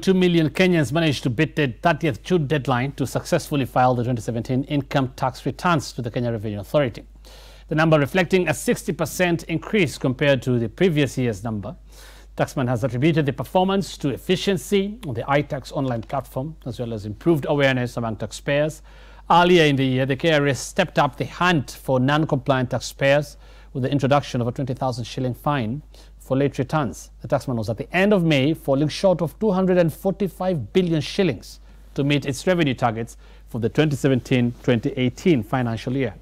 2 million Kenyans managed to beat the 30th June deadline to successfully file the 2017 income tax returns to the Kenya Revenue Authority. The number reflecting a 60% increase compared to the previous year's number. Taxman has attributed the performance to efficiency on the iTax online platform, as well as improved awareness among taxpayers. Earlier in the year, the KRA stepped up the hunt for non-compliant taxpayers with the introduction of a 20,000 shilling fine for late returns. The taxman was at the end of May falling short of 245 billion shillings to meet its revenue targets for the 2017-2018 financial year.